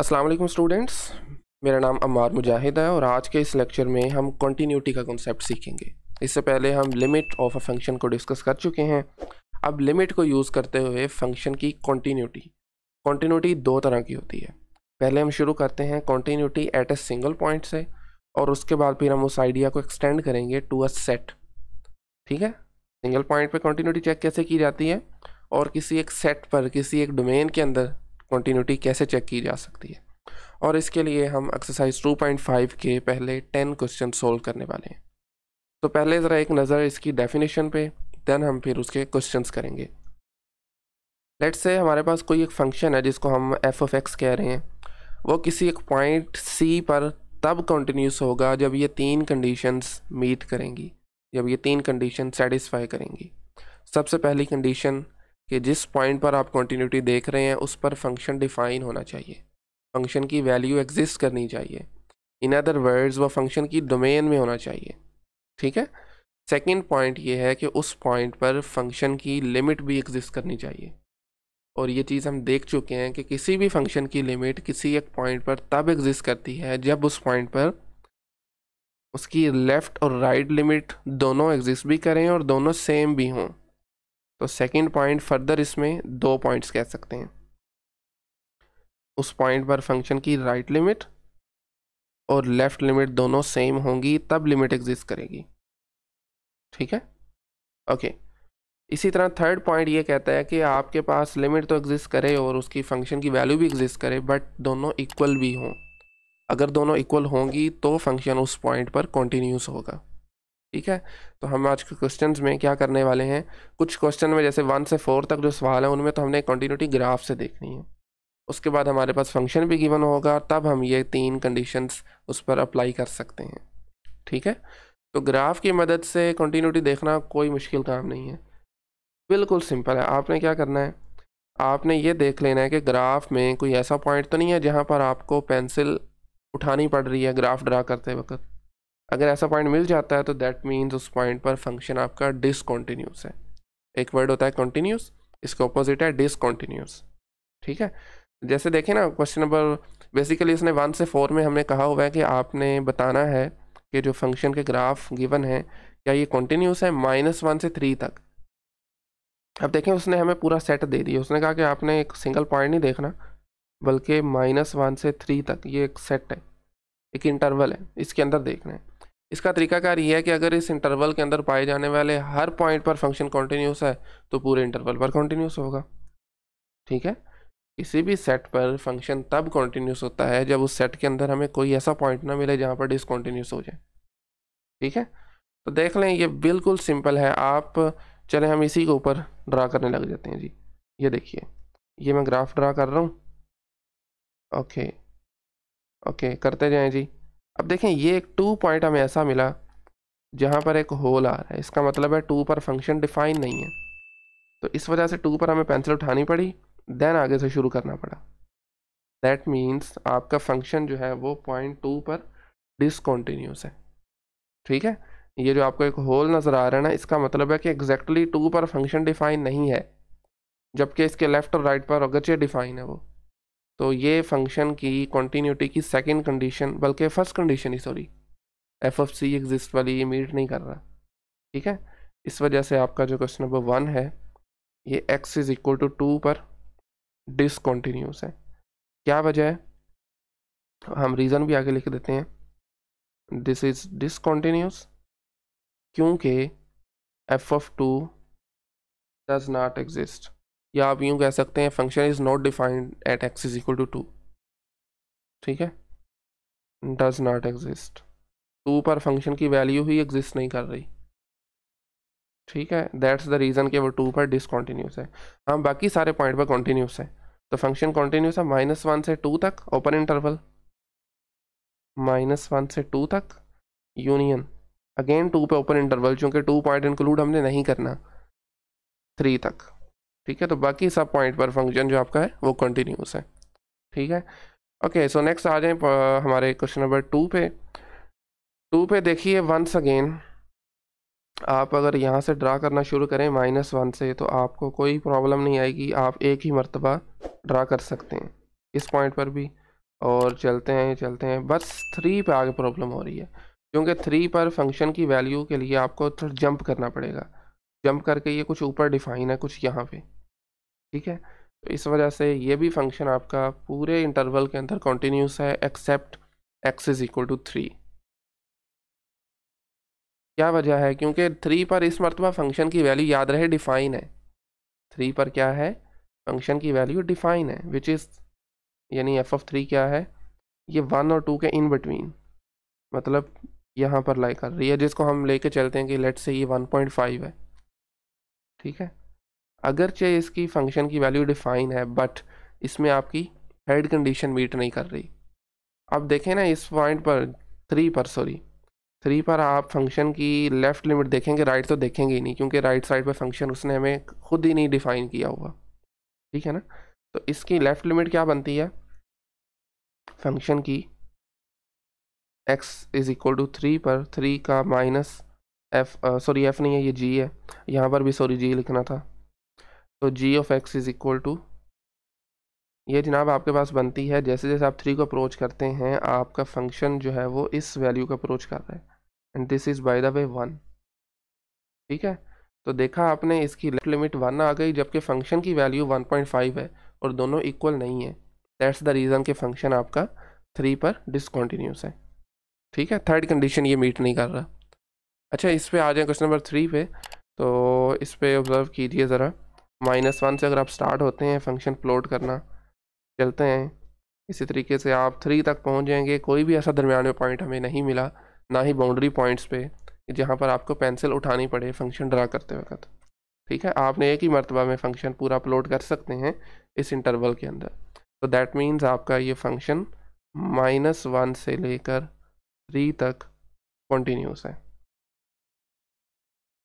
अस्सलाम वालेकुम स्टूडेंट्स मेरा नाम अम्मार मुजाहिद है और आज के इस लेक्चर में हम कॉन्टीन्यूटी का कॉन्सेप्ट सीखेंगे इससे पहले हम लिमिट ऑफ अ फंक्शन को डिस्कस कर चुके हैं अब लिमिट को यूज़ करते हुए फंक्शन की कॉन्टीन्यूटी कॉन्टीन्यूटी दो तरह की होती है पहले हम शुरू करते हैं continuity at a single point से और उसके बाद फिर हम उस आइडिया को एक्सटेंड करेंगे टू अ सेट ठीक है सिंगल पॉइंट पर कॉन्टीन्यूटी चेक कैसे की जाती है और किसी एक सेट पर किसी एक डोमेन के अंदर कॉन्टीन्यूटी कैसे चेक की जा सकती है और इसके लिए हम एक्सरसाइज 2.5 के पहले 10 क्वेश्चन सोल्व करने वाले हैं तो पहले ज़रा एक नज़र इसकी डेफिनेशन पे देन हम फिर उसके क्वेश्चन करेंगे लेट से हमारे पास कोई एक फंक्शन है जिसको हम एफ ऑफ एक्स कह रहे हैं वो किसी एक पॉइंट सी पर तब कंटिन्यूस होगा जब ये तीन कंडीशंस मीट करेंगी जब ये तीन कंडीशन सेटिस्फाई करेंगी सबसे पहली कंडीशन कि जिस पॉइंट पर आप कॉन्टीन्यूटी देख रहे हैं उस पर फंक्शन डिफाइन होना चाहिए फंक्शन की वैल्यू एग्जिस्ट करनी चाहिए इन अदर वर्ड्स वह फंक्शन की डोमेन में होना चाहिए ठीक है सेकेंड पॉइंट ये है कि उस पॉइंट पर फंक्शन की लिमिट भी एग्जिस्ट करनी चाहिए और ये चीज़ हम देख चुके हैं कि किसी भी फंक्शन की लिमिट किसी एक पॉइंट पर तब एग्जिस्ट करती है जब उस पॉइंट पर उसकी लेफ़्ट और राइट right लिमिट दोनों एग्जिस्ट भी करें और दोनों सेम भी हों तो सेकंड पॉइंट फर्दर इसमें दो पॉइंट्स कह सकते हैं उस पॉइंट पर फंक्शन की राइट right लिमिट और लेफ़्ट लिमिट दोनों सेम होंगी तब लिमिट एग्जिस्ट करेगी ठीक है ओके इसी तरह थर्ड पॉइंट ये कहता है कि आपके पास लिमिट तो एग्जिस्ट करे और उसकी फंक्शन की वैल्यू भी एग्जिस्ट करे बट दोनों इक्वल भी हों अगर दोनों इक्वल होंगी तो फंक्शन उस पॉइंट पर कॉन्टीन्यूस होगा ठीक है तो हम आज के क्वेश्चन में क्या करने वाले हैं कुछ क्वेश्चन में जैसे वन से फोर तक जो सवाल है उनमें तो हमने कंटिन्यूटी ग्राफ से देखनी है उसके बाद हमारे पास फंक्शन भी गिवन होगा तब हम ये तीन कंडीशंस उस पर अप्लाई कर सकते हैं ठीक है तो ग्राफ की मदद से कंटिन्यूटी देखना कोई मुश्किल काम नहीं है बिल्कुल सिंपल है आपने क्या करना है आपने ये देख लेना है कि ग्राफ में कोई ऐसा पॉइंट तो नहीं है जहाँ पर आपको पेंसिल उठानी पड़ रही है ग्राफ ड्रा करते वक्त अगर ऐसा पॉइंट मिल जाता है तो दैट मीन्स उस पॉइंट पर फंक्शन आपका डिसकॉन्टीन्यूस है एक वर्ड होता है कॉन्टीन्यूस इसका ऑपोजिट है डिसकॉन्टीन्यूस ठीक है जैसे देखें ना क्वेश्चन नंबर बेसिकली इसने वन से फोर में हमने कहा हुआ है कि आपने बताना है कि जो फंक्शन के ग्राफ गिवन है क्या ये कॉन्टीन्यूस है माइनस वन से थ्री तक अब देखें उसने हमें पूरा सेट दे दिया उसने कहा कि आपने एक सिंगल पॉइंट नहीं देखना बल्कि माइनस वन से थ्री तक ये एक सेट है एक इंटरवल है इसके अंदर देखना है इसका तरीकाकार ये है कि अगर इस इंटरवल के अंदर पाए जाने वाले हर पॉइंट पर फंक्शन कॉन्टीन्यूस है तो पूरे इंटरवल पर कॉन्टीन्यूस होगा ठीक है किसी भी सेट पर फंक्शन तब कॉन्टीन्यूस होता है जब उस सेट के अंदर हमें कोई ऐसा पॉइंट ना मिले जहाँ पर डिसकॉन्टीन्यूस हो जाए ठीक है तो देख लें ये बिल्कुल सिंपल है आप चले हम इसी के ऊपर ड्रा करने लग जाते हैं जी ये देखिए ये मैं ग्राफ ड्रा कर रहा हूँ ओके ओके करते जाएँ जी अब देखें ये एक टू पॉइंट हमें ऐसा मिला जहाँ पर एक होल आ रहा है इसका मतलब है टू पर फंक्शन डिफाइन नहीं है तो इस वजह से टू पर हमें पेंसिल उठानी पड़ी देन आगे से शुरू करना पड़ा दैट मीन्स आपका फंक्शन जो है वो पॉइंट टू पर डिसकॉन्टीन्यूस है ठीक है ये जो आपको एक होल नज़र आ रहा है ना इसका मतलब है कि एग्जैक्टली exactly टू पर फंक्शन डिफाइन नहीं है जबकि इसके लेफ़्ट और राइट पर अगरचे डिफाइन है वो तो ये फंक्शन की कॉन्टीन्यूटी की सेकेंड कंडीशन बल्कि फर्स्ट कंडीशन ही sorry F F C exist वाली ये मीट नहीं कर रहा ठीक है इस वजह से आपका जो क्वेश्चन नंबर वन है ये x is equal to two पर डिसकॉन्टीन्यूस है क्या वजह है हम रीज़न भी आगे लिख देते हैं दिस इज़ डिसकॉन्टीन्यूस क्योंकि f of two does not exist या आप यूँ कह सकते हैं function is not defined at x is equal to two ठीक है डज नॉट एग्जिस्ट टू पर फंक्शन की वैल्यू ही एग्जिस्ट नहीं कर रही ठीक है दैट्स द रीज़न कि वो टू पर डिसकॉन्टीन्यूस है हम हाँ, बाकी सारे पॉइंट पर कॉन्टीन्यूस है तो फंक्शन कॉन्टीन्यूस है माइनस वन से टू तक ओपन इंटरवल माइनस वन से टू तक यूनियन अगेन टू पे ओपन इंटरवल चूँकि टू पॉइंट इंक्लूड हमने नहीं करना थ्री तक ठीक है तो बाकी सब पॉइंट पर फंक्शन जो आपका है वो कंटिन्यूस है ठीक है ओके सो नेक्स्ट आ जाए हमारे क्वेश्चन नंबर टू पे टू पे देखिए वंस अगेन आप अगर यहाँ से ड्रा करना शुरू करें माइनस वन से तो आपको कोई प्रॉब्लम नहीं आएगी आप एक ही मरतबा ड्रा कर सकते हैं इस पॉइंट पर भी और चलते हैं चलते हैं बस थ्री पे आगे प्रॉब्लम हो रही है क्योंकि थ्री पर फंक्शन की वैल्यू के लिए आपको थोड़ा जंप करना पड़ेगा जंप करके ये कुछ ऊपर डिफाइन है कुछ यहाँ पे ठीक है तो इस वजह से ये भी फंक्शन आपका पूरे इंटरवल के अंदर कॉन्टीन्यूस है except x is equal to three क्या वजह है क्योंकि थ्री पर इस मरतबा फंक्शन की वैल्यू याद रहे डिफाइन है थ्री पर क्या है फंक्शन की वैल्यू डिफाइन है विच इज़ यानी एफ ऑफ थ्री क्या है ये वन और टू के इन बिटवीन मतलब यहाँ पर लाई कर रही है जिसको हम लेके चलते हैं कि लेट से ये वन पॉइंट फाइव है ठीक है अगरचे इसकी फंक्शन की वैल्यू डिफाइन है बट इसमें आपकी हेड कंडीशन मीट नहीं कर रही अब देखें ना इस पॉइंट पर थ्री पर सॉरी थ्री पर आप फंक्शन की लेफ़्ट लिमिट देखेंगे राइट तो देखेंगे ही नहीं क्योंकि राइट साइड पर फंक्शन उसने हमें खुद ही नहीं डिफ़ाइन किया हुआ ठीक है ना तो इसकी लेफ़्ट लिमिट क्या बनती है फंक्शन की x is equal to three पर थ्री का माइनस एफ सॉरी एफ नहीं है ये जी है यहाँ पर भी सॉरी जी लिखना था तो g of x is equal to ये जनाब आपके पास बनती है जैसे जैसे आप थ्री को अप्रोच करते हैं आपका फंक्शन जो है वो इस वैल्यू को अप्रोच कर रहा है and this is by the way one ठीक है तो देखा आपने इसकी लेफ्ट लिमिट वन आ गई जबकि फंक्शन की वैल्यू वन पॉइंट फाइव है और दोनों इक्वल नहीं है दैट्स द रीज़न कि फंक्शन आपका थ्री पर डिसकॉन्टीन्यूस है ठीक है थर्ड कंडीशन ये मीट नहीं कर रहा अच्छा इस पर आ जाए क्वेश्चन नंबर थ्री पे तो इस पर ऑब्ज़र्व कीजिए ज़रा माइनस वन से अगर आप स्टार्ट होते हैं फंक्शन प्लॉट करना चलते हैं इसी तरीके से आप थ्री तक पहुंच जाएंगे कोई भी ऐसा दरमियान में पॉइंट हमें नहीं मिला ना ही बाउंड्री पॉइंट्स पे जहाँ पर आपको पेंसिल उठानी पड़े फंक्शन ड्रा करते वक्त ठीक है आपने एक ही मरतबा में फंक्शन पूरा अपलोड कर सकते हैं इस इंटरवल के अंदर तो दैट मीन्स आपका ये फंक्शन माइनस वन से लेकर थ्री तक कंटिन्यूस है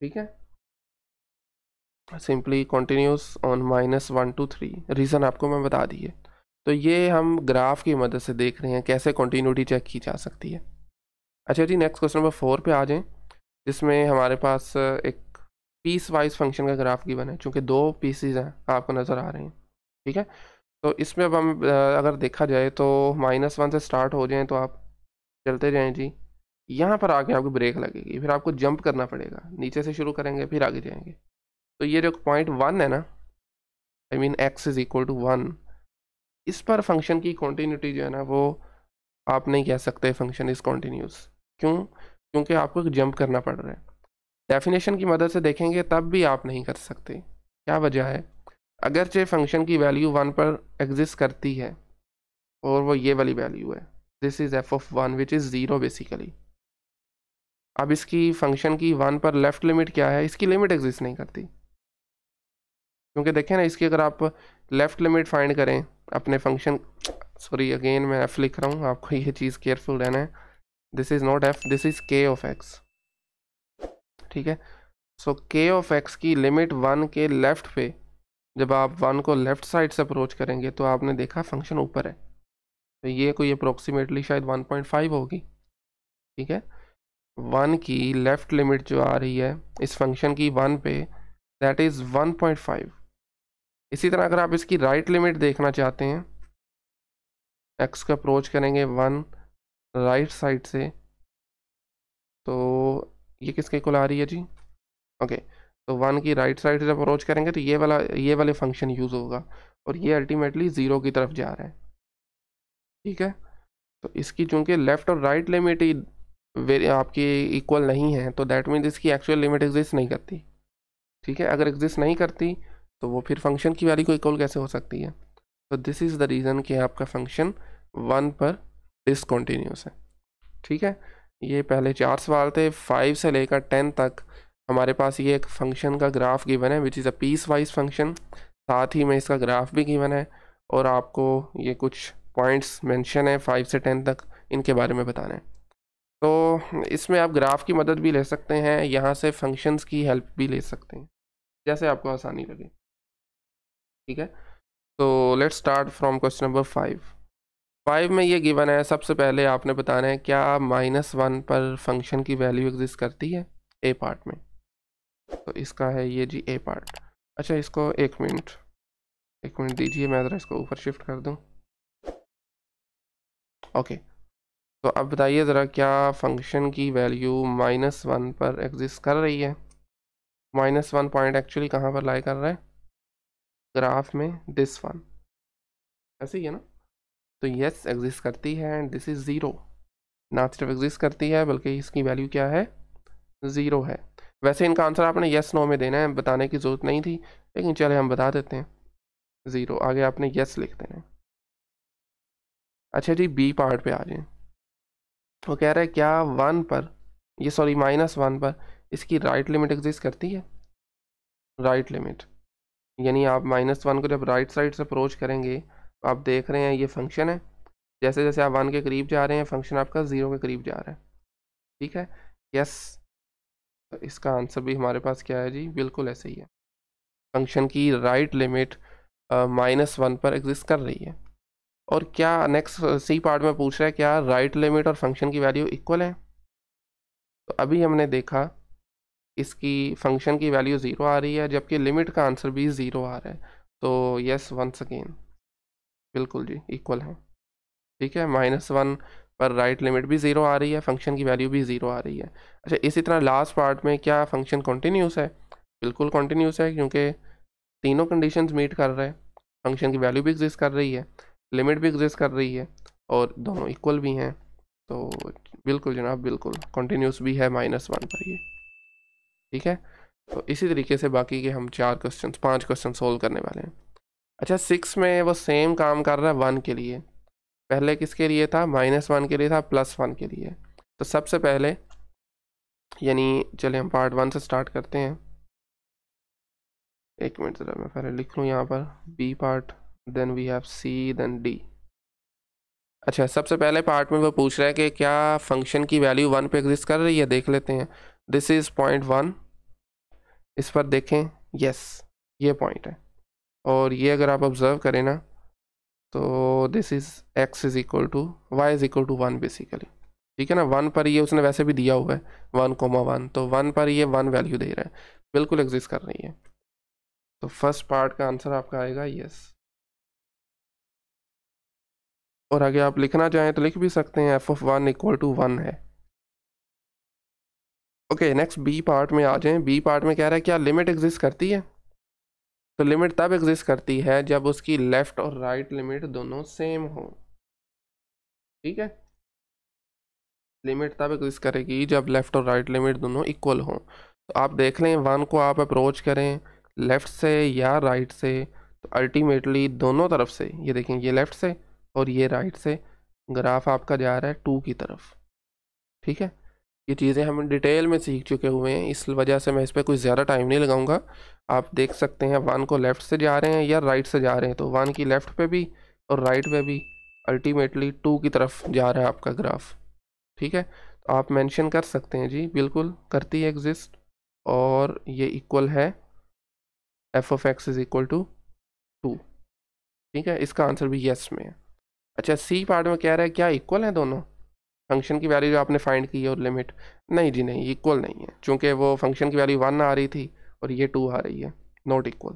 ठीक है simply continuous on minus one two three reason आपको मैं बता दिए तो ये हम ग्राफ की मदद से देख रहे हैं कैसे कॉन्टीन्यूटी चेक की जा सकती है अच्छा जी नेक्स्ट क्वेश्चन नंबर फोर पे आ जाएं जिसमें हमारे पास एक पीस वाइज फंक्शन का ग्राफ गिवन है चूँकि दो पीसीज हैं आपको नज़र आ रहे हैं ठीक है तो इसमें अब हम अगर देखा जाए तो माइनस वन से स्टार्ट हो जाएँ तो आप चलते जाएँ जी यहाँ पर आके आपको ब्रेक लगेगी फिर आपको जंप करना पड़ेगा नीचे से शुरू करेंगे फिर आगे जाएंगे तो ये जो पॉइंट वन है ना I mean x is equal to one इस पर फंक्शन की कॉन्टीन्यूटी जो है ना वो आप नहीं कह सकते फंक्शन इज़ कॉन्टीन्यूस क्यों क्योंकि आपको एक जंप करना पड़ रहा है डेफिनेशन की मदद से देखेंगे तब भी आप नहीं कर सकते क्या वजह है अगरचे फंक्शन की वैल्यू वन पर एग्जिस्ट करती है और वो ये वाली वैल्यू है this is f of one which is zero basically अब इसकी फंक्शन की वन पर लेफ़्ट लिमिट क्या है इसकी लिमिट एग्जिस्ट नहीं करती क्योंकि देखें ना इसकी अगर आप लेफ़्ट लिमिट फाइंड करें अपने फंक्शन सॉरी अगेन मैं एफ़ लिख रहा हूँ आपको ये चीज़ केयरफुल रहना है this is not f this is k of x ठीक है सो के ऑफ एक्स की लिमिट वन के लेफ़्ट पे जब आप वन को लेफ़्ट साइड से अप्रोच करेंगे तो आपने देखा फंक्शन ऊपर है तो ये कोई अप्रोक्सीमेटली शायद फाइव होगी ठीक है वन की लेफ़्ट लिमिट जो आ रही है इस फंक्शन की वन पे that is one point five इसी तरह अगर आप इसकी राइट right लिमिट देखना चाहते हैं एक्स का अप्रोच करेंगे वन राइट साइड से तो ये किसके कुल आ रही है जी ओके तो वन की राइट साइड से अप्रोच करेंगे तो ये वाला ये वाले फंक्शन यूज़ होगा और ये अल्टीमेटली ज़ीरो की तरफ जा रहा है ठीक है तो इसकी चूँकि लेफ़्ट और राइट लिमिट ही आपकी इक्वल नहीं है तो दैट मीन्स इसकी एक्चुअल लिमिट एग्जिस्ट नहीं करती ठीक है अगर एग्जिस्ट नहीं करती तो वो फिर फंक्शन की वैल्यू को इक्वल कैसे हो सकती है तो दिस इज़ द रीज़न कि आपका फंक्शन वन पर डिसकॉन्टीन्यूस है ठीक है ये पहले चार सवाल थे फाइव से लेकर टेन तक हमारे पास ये एक फंक्शन का ग्राफ गिवन है which is a piecewise function साथ ही में इसका ग्राफ भी गिवन है और आपको ये कुछ पॉइंट्स मेंशन है फाइव से टेन तक इनके बारे में बताना है तो इसमें आप ग्राफ की मदद भी ले सकते हैं यहाँ से फंक्शंस की हेल्प भी ले सकते हैं जैसे आपको आसानी लगे ठीक है तो let's start from question number five five में ये गिवन है सबसे पहले आपने बताना है क्या माइनस वन पर फंक्शन की वैल्यू एग्जिस्ट करती है ए पार्ट में तो इसका है ये जी ए पार्ट अच्छा इसको एक मिनट एक मिनट दीजिए मैं ज़रा इसको ऊपर शिफ्ट कर दूँ ओके okay. तो अब बताइए ज़रा क्या फंक्शन की वैल्यू माइनस वन पर एग्जिस्ट कर रही है माइनस वन पॉइंट एक्चुअली कहाँ पर लाई कर रहा है ग्राफ में दिस वन ऐसे ही है ना तो यस एग्जिस्ट करती है एंड दिस इज़ ज़ीरो ना सिर्फ एग्जिस्ट करती है बल्कि इसकी वैल्यू क्या है ज़ीरो है वैसे इनका आंसर आपने यस नो में देना है बताने की ज़रूरत नहीं थी लेकिन चले हम बता देते हैं ज़ीरो आगे आपने यस लिख देना है अच्छा जी बी पार्ट पे आ जाए वो कह रहा है क्या वन पर ये सॉरी माइनस वन पर इसकी राइट लिमिट एग्जिस्ट करती है राइट लिमिट यानी आप माइनस वन को जब राइट साइड से अप्रोच करेंगे तो आप देख रहे हैं ये फंक्शन है जैसे जैसे आप वन के करीब जा रहे हैं फंक्शन आपका ज़ीरो के करीब जा रहा है ठीक है यस तो इसका आंसर भी हमारे पास क्या है जी बिल्कुल ऐसे ही है फंक्शन की राइट लिमिट माइनस वन पर एग्जिस्ट कर रही है और क्या नेक्स्ट सी पार्ट में पूछ रहा है क्या राइट लिमिट और फंक्शन की वैल्यू इक्वल है तो अभी हमने देखा इसकी फंक्शन की वैल्यू ज़ीरो आ रही है जबकि लिमिट का आंसर भी ज़ीरो आ रहा है तो यस वंस अगेन बिल्कुल जी इक्वल है ठीक है माइनस वन पर राइट लिमिट भी ज़ीरो आ रही है फंक्शन की वैल्यू भी ज़ीरो आ रही है अच्छा इसी तरह लास्ट पार्ट में क्या फंक्शन कॉन्टीन्यूस है बिल्कुल कॉन्टीन्यूस है क्योंकि तीनों कंडीशन मीट कर रहे हैं फंक्शन की वैल्यू भी एग्जिस्ट कर रही है लिमिट भी एग्जिस्ट कर रही है और दोनों इक्वल भी हैं तो बिल्कुल जनाब बिल्कुल कंटिन्यूस भी है माइनस वन पर ये ठीक है तो इसी तरीके से बाकी के हम चार क्वेश्चन पाँच क्वेश्चन सोल्व करने वाले हैं अच्छा सिक्स में वो सेम काम कर रहा है वन के लिए पहले किसके लिए था माइनस वन के लिए था प्लस वन के लिए तो सबसे पहले यानी चले हम पार्ट वन से स्टार्ट करते हैं एक मिनट ज़रा मैं पहले लिख लूँ यहाँ पर B part then we have C then D अच्छा सबसे पहले पार्ट में वो पूछ रहा है कि क्या फंक्शन की वैल्यू वन पे एग्जिस्ट कर रही है देख लेते हैं दिस इज़ पॉइंट वन इस पर देखें यस ये पॉइंट है और ये अगर आप ऑब्ज़र्व करें ना तो this is X is equal to Y is equal to one basically ठीक है ना वन पर ये उसने वैसे भी दिया हुआ है वन कोमा वन तो वन पर ये वन वैल्यू दे रहा है बिल्कुल एग्जिस्ट कर रही है तो फर्स्ट पार्ट का आंसर आपका आएगा यस और आगे आप लिखना चाहें तो लिख भी सकते हैं F of one equal to one है ओके नेक्स्ट बी पार्ट में आ जाएं बी पार्ट में कह रहा है क्या लिमिट एग्जिस्ट करती है तो लिमिट तब एग्जिस्ट करती है जब उसकी लेफ़्ट और राइट right लिमिट दोनों सेम हो ठीक है लिमिट तब एग्जिस्ट करेगी जब लेफ़्ट और राइट right लिमिट दोनों इक्वल हों तो आप देख लें वन को आप अप्रोच करें लेफ़्ट से या राइट right से तो अल्टीमेटली दोनों तरफ से ये देखें ये लेफ़्ट से और ये राइट से ग्राफ आपका जा रहा है टू की तरफ ठीक है ये चीज़ें हम डिटेल में सीख चुके हुए हैं इस वजह से मैं इस पर कुछ ज़्यादा टाइम नहीं लगाऊंगा आप देख सकते हैं वन को लेफ़्ट से जा रहे हैं या राइट से जा रहे हैं तो वन की लेफ़्ट पे भी और राइट पे भी अल्टीमेटली टू की तरफ जा रहा है आपका ग्राफ ठीक है तो आप मेंशन कर सकते हैं जी बिल्कुल करती है एग्जिस्ट और ये इक्वल है F of x is equal to two ठीक है इसका आंसर भी येस में है अच्छा सी पार्ट में कह रहा है क्या इक्वल है दोनों फंक्शन की वैल्यू जो आपने फाइंड की है और लिमिट नहीं जी नहीं इक्वल नहीं है क्योंकि वो फंक्शन की वैल्यू वन आ रही थी और ये टू आ रही है नॉट इक्वल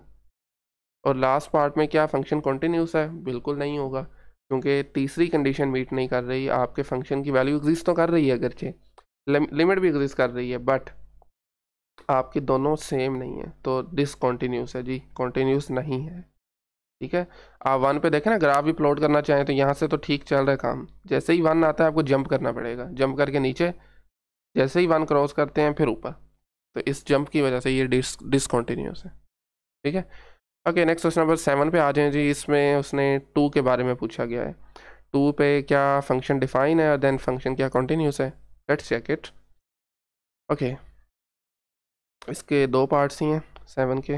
और लास्ट पार्ट में क्या फंक्शन कॉन्टीन्यूस है बिल्कुल नहीं होगा क्योंकि तीसरी कंडीशन मीट नहीं कर रही आपके फंक्शन की वैल्यू एग्जिस्ट तो कर रही है अगरचे लिमिट भी एग्जिस्ट कर रही है बट आपके दोनों सेम नहीं है तो डिसकॉन्टीन्यूस है जी कॉन्टीन्यूस नहीं है ठीक है आप वन पे देखें ना ग्राफ भी प्लॉट करना चाहें तो यहाँ से तो ठीक चल रहा है काम जैसे ही वन आता है आपको जंप करना पड़ेगा जंप करके नीचे जैसे ही वन क्रॉस करते हैं फिर ऊपर तो इस जंप की वजह से ये डिस डिसकॉन्टीन्यूस है ठीक है okay next question number seven पे आ जाए जी इसमें उसने टू के बारे में पूछा गया है टू पे क्या फंक्शन डिफाइन है और देन फंक्शन क्या कॉन्टीन्यूस है लेट्स चेक इट ओके इसके दो पार्ट्स ही हैं सेवन के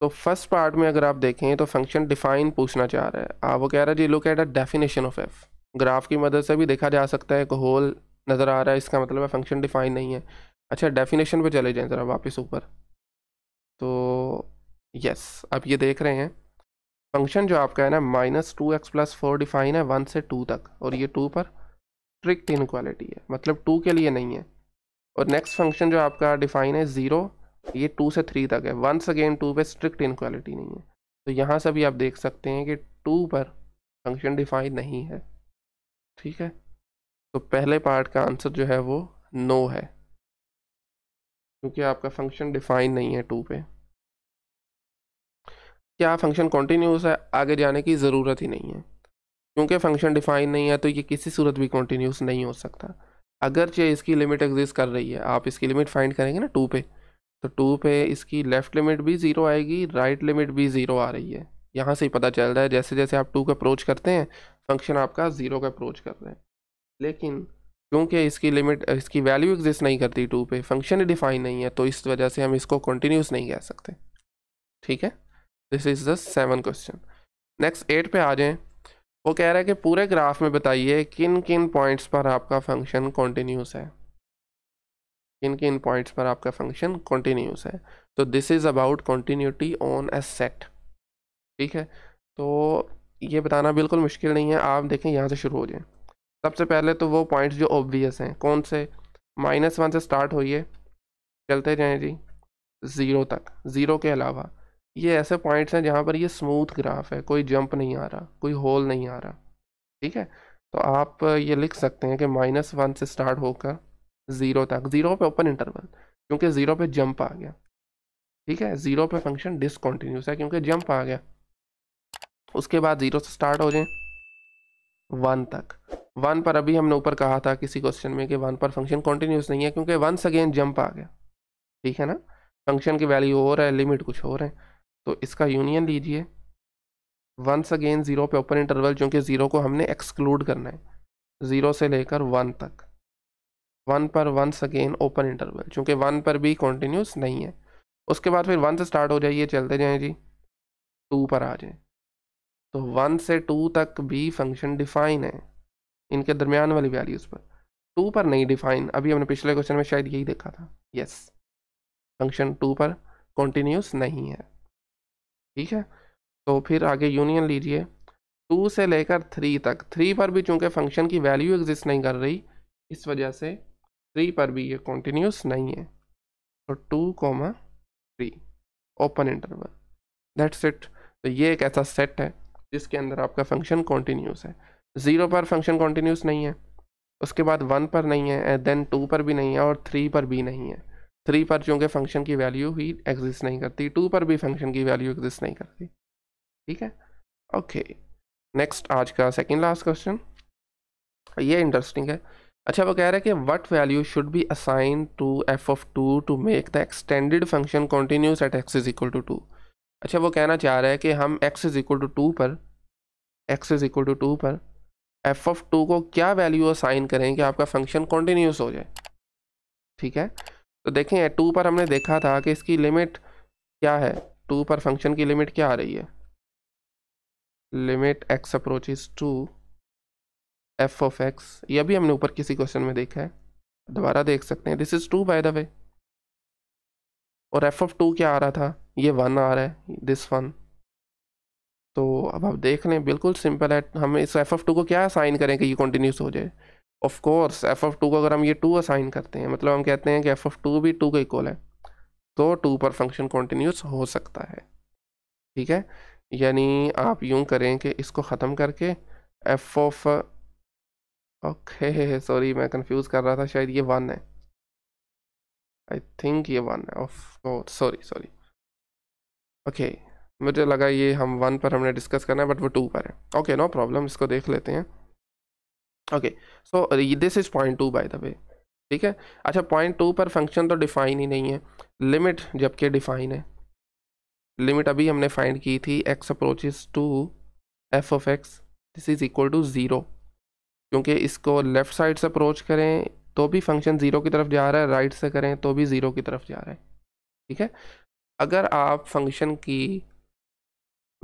तो फर्स्ट पार्ट में अगर आप देखें तो फंक्शन डिफाइन पूछना चाह रहा है आप वो कह रहा है G look at a definition of F graph की मदद से भी देखा जा सकता है एक होल नज़र आ रहा है इसका मतलब है फंक्शन डिफाइन नहीं है अच्छा डेफिनेशन पे चले जाएं ज़रा वापस ऊपर तो यस आप ये देख रहे हैं फंक्शन जो आपका है ना minus two X plus four define है वन से टू तक और ये टू पर स्ट्रिक्ट इनक्वालिटी है मतलब टू के लिए नहीं है और नेक्स्ट फंक्शन जो आपका डिफाइन है ज़ीरो ये टू से थ्री तक है वंस अगेन टू पे स्ट्रिक्ट इनक्वालिटी नहीं है तो यहाँ से भी आप देख सकते हैं कि टू पर फंक्शन डिफाइन नहीं है ठीक है तो पहले पार्ट का आंसर जो है वो नो है क्योंकि आपका फंक्शन डिफाइन नहीं है टू पे क्या फंक्शन कॉन्टीन्यूस है आगे जाने की ज़रूरत ही नहीं है क्योंकि फंक्शन डिफाइन नहीं है तो ये किसी सूरत भी कॉन्टीन्यूस नहीं हो सकता अगर चाहे इसकी लिमिट एग्जिस्ट कर रही है आप इसकी लिमिट फाइंड करेंगे ना टू पे तो टू पे इसकी लेफ़्ट लिमिट भी ज़ीरो आएगी राइट लिमिट भी ज़ीरो आ रही है यहाँ से ही पता चल रहा है जैसे जैसे आप टू का अप्रोच करते हैं फंक्शन आपका ज़ीरो का अप्रोच कर रहे हैं लेकिन क्योंकि इसकी लिमिट इसकी वैल्यू एग्जिस्ट नहीं करती टू पे फंक्शन ही डिफाइन नहीं है तो इस वजह से हम इसको कंटिन्यूस नहीं कह सकते ठीक है this is the seven question next eight पे आ जाए वो कह रहा है कि पूरे ग्राफ में बताइए किन किन पॉइंट्स पर आपका फंक्शन कॉन्टीन्यूस है किन किन पॉइंट्स पर आपका फंक्शन कॉन्टीन्यूस है तो this is about continuity on a set ठीक है तो ये बताना बिल्कुल मुश्किल नहीं है आप देखें यहाँ से शुरू हो जाए सबसे पहले तो वो पॉइंट्स जो ऑब्वियस हैं कौन से माइनस वन से स्टार्ट होइए चलते जाएँ जी ज़ीरो तक ज़ीरो के अलावा ये ऐसे पॉइंट्स हैं जहाँ पर ये स्मूथ ग्राफ है कोई जंप नहीं आ रहा कोई होल नहीं आ रहा ठीक है तो आप ये लिख सकते हैं कि माइनस वन से स्टार्ट होकर ज़ीरो तक ज़ीरो पे ओपन इंटरवल क्योंकि ज़ीरो पे जंप आ गया ठीक है ज़ीरो पे फंक्शन डिसकॉन्टीन्यूस है क्योंकि जंप आ गया उसके बाद ज़ीरो से स्टार्ट हो जाए वन तक वन पर अभी हमने ऊपर कहा था किसी क्वेश्चन में कि वन पर फंक्शन कॉन्टीन्यूस नहीं है क्योंकि वंस अगेन जंप आ गया ठीक है ना फंक्शन की वैल्यू और है लिमिट कुछ और है तो इसका यूनियन लीजिए वंस अगेन ज़ीरो पे ओपन इंटरवल चूँकि ज़ीरो को हमने एक्सक्लूड करना है ज़ीरो से लेकर वन तक वन पर वंस अगेन ओपन इंटरवल चूँकि वन पर भी कॉन्टीन्यूस नहीं है उसके बाद फिर वन से स्टार्ट हो जाइए चलते जाएँ जी टू पर आ जाएँ तो वन से टू तक भी फंक्शन डिफाइन है इनके दरमियान वाली वैल्यूज़ पर टू पर नहीं डिफाइन अभी हमने पिछले क्वेश्चन में शायद यही देखा था यस फंक्शन टू पर कॉन्टीन्यूस नहीं है ठीक है तो फिर आगे यूनियन लीजिए टू से लेकर थ्री तक थ्री पर भी चूंकि फंक्शन की वैल्यू एग्जिस्ट नहीं कर रही इस वजह से थ्री पर भी ये कॉन्टीन्यूस नहीं है तो two comma three open interval that's it तो ये एक ऐसा सेट है जिसके अंदर आपका फंक्शन कॉन्टीन्यूस है ज़ीरो पर फंक्शन कॉन्टीन्यूस नहीं है उसके बाद वन पर नहीं है एंड देन टू पर भी नहीं है और थ्री पर भी नहीं है थ्री पर चूँकि फंक्शन की वैल्यू ही एग्जिस्ट नहीं करती टू पर भी फंक्शन की वैल्यू एग्जिस्ट नहीं करती ठीक है ओके नेक्स्ट आज का सेकेंड लास्ट क्वेश्चन ये इंटरेस्टिंग है अच्छा वो कह रहा है कि what value should be assign to F of two to make the extended function continuous at x is equal to two अच्छा वो कहना चाह रहा है कि हम X is equal to two पर X is equal to two पर एफ ऑफ टू को क्या वैल्यू असाइन करें कि आपका फंक्शन कॉन्टीन्यूस हो जाए ठीक है तो देखें टू पर हमने देखा था कि इसकी लिमिट क्या है टू पर फंक्शन की लिमिट क्या आ रही है limit X approaches to F of X यह भी हमने ऊपर किसी क्वेश्चन में देखा है दोबारा देख सकते हैं this is two by the way और एफ ऑफ टू क्या आ रहा था ये वन आ रहा है दिस वन तो अब आप देख लें बिल्कुल सिंपल है हम इस एफ ऑफ टू को क्या असाइन करें कि ये कंटिन्यूस हो जाए of course F of two को अगर हम ये टू असाइन करते हैं मतलब हम कहते हैं कि एफ ऑफ टू भी टू का इक्वल है तो टू पर फंक्शन कंटिन्यूस हो सकता है ठीक है यानी आप यूं करें कि इसको ख़त्म करके एफ ऑफ ओके सॉरी मैं कंफ्यूज कर रहा था शायद ये वन है आई थिंक ये वन है ऑफ सॉरी सॉरी ओके मुझे लगा ये हम वन पर हमने डिस्कस करना है बट वो टू पर है ओके नो प्रॉब्लम इसको देख लेते हैं okay so this is point two by the way ठीक है अच्छा पॉइंट टू पर फंक्शन तो डिफाइन ही नहीं है लिमिट जबकि डिफाइन है लिमिट अभी हमने फाइंड की थी X approaches to F of X this is equal to zero क्योंकि इसको लेफ़्ट साइड से अप्रोच करें तो भी फंक्शन ज़ीरो की तरफ जा रहा है राइट से करें तो भी ज़ीरो की तरफ जा रहा है ठीक है अगर आप फंक्शन की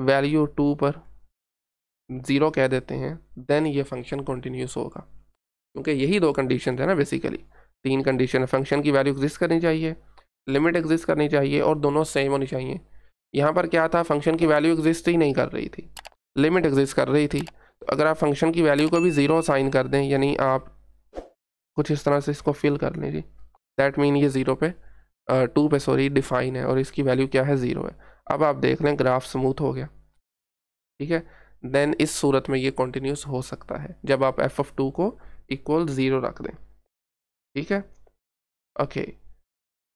वैल्यू टू पर ज़ीरो कह देते हैं देन ये फंक्शन कंटिन्यूस होगा क्योंकि यही दो कंडीशन है ना बेसिकली तीन कंडीशन है फंक्शन की वैल्यू एग्जिस्ट करनी चाहिए लिमिट एग्जिस्ट करनी चाहिए और दोनों सेम होनी चाहिए यहाँ पर क्या था फंक्शन की वैल्यू एग्जिस्ट ही नहीं कर रही थी लिमिट एग्जिस्ट कर रही थी अगर आप फंक्शन की वैल्यू को भी ज़ीरो साइन कर दें यानी आप कुछ इस तरह से इसको फिल कर लें जी दैट मीन ये ज़ीरो पे टू पे सॉरी डिफाइन है और इसकी वैल्यू क्या है ज़ीरो है अब आप देख लें ग्राफ स्मूथ हो गया ठीक है देन इस सूरत में ये कंटिन्यूस हो सकता है जब आप एफ ऑफ टू को इक्वल ज़ीरो रख दें ठीक है ओके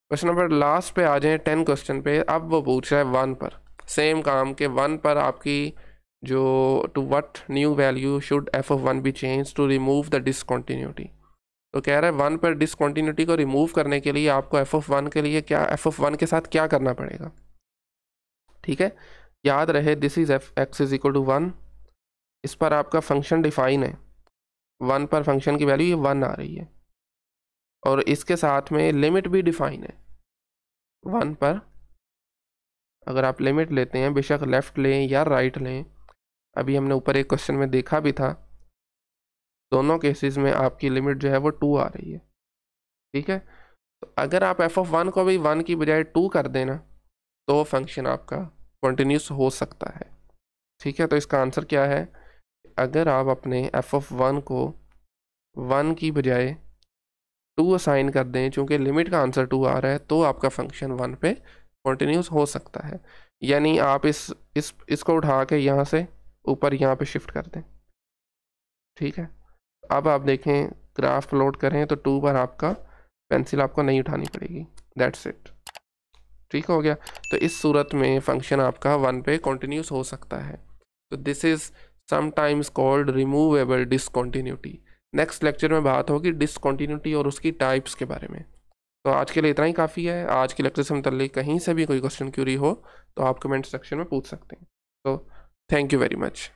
क्वेश्चन नंबर लास्ट पे आ जाए टेन क्वेश्चन पे अब वो पूछ रहा है वन पर सेम काम के वन पर आपकी जो two what new value should F of one be change to remove the discontinuity तो कह रहा है वन पर डिसकॉन्टीन्यूटी को रिमूव करने के लिए आपको एफ ऑफ वन के लिए क्या एफ ऑफ वन के साथ क्या करना पड़ेगा ठीक है याद रहे this is F X is equal to one इस पर आपका फंक्शन डिफाइन है वन पर फंक्शन की वैल्यू ये वन आ रही है और इसके साथ में लिमिट भी डिफाइन है वन पर अगर आप लिमिट लेते हैं बेशक लेफ़्ट लें या राइट लें अभी हमने ऊपर एक क्वेश्चन में देखा भी था दोनों केसेस में आपकी लिमिट जो है वो टू आ रही है ठीक है तो अगर आप एफ ऑफ वन को भी वन की बजाय टू कर देना तो फंक्शन आपका कंटिन्यूस हो सकता है ठीक है तो इसका आंसर क्या है अगर आप अपने एफ ऑफ वन को वन की बजाय टू असाइन कर दें चूँकि लिमिट का आंसर टू आ रहा है तो आपका फंक्शन वन पे कंटिन्यूस हो सकता है यानी आप इस इस इसको उठा के यहाँ से ऊपर यहाँ पे शिफ्ट कर दें ठीक है अब आप देखें ग्राफ लोड करें तो टू बार आपका पेंसिल आपको नहीं उठानी पड़ेगी दैट्स इट ठीक हो गया तो इस सूरत में फंक्शन आपका वन पे कॉन्टीन्यूस हो सकता है तो this is sometimes called removable discontinuity next lecture में बात होगी डिसकॉन्टीन्यूटी और उसकी टाइप्स के बारे में तो आज के लिए इतना ही काफ़ी है आज के लेक्चर से मतलब कहीं से भी कोई क्वेश्चन क्यूरी हो तो आप कमेंट सेक्शन में पूछ सकते हैं तो thank you very much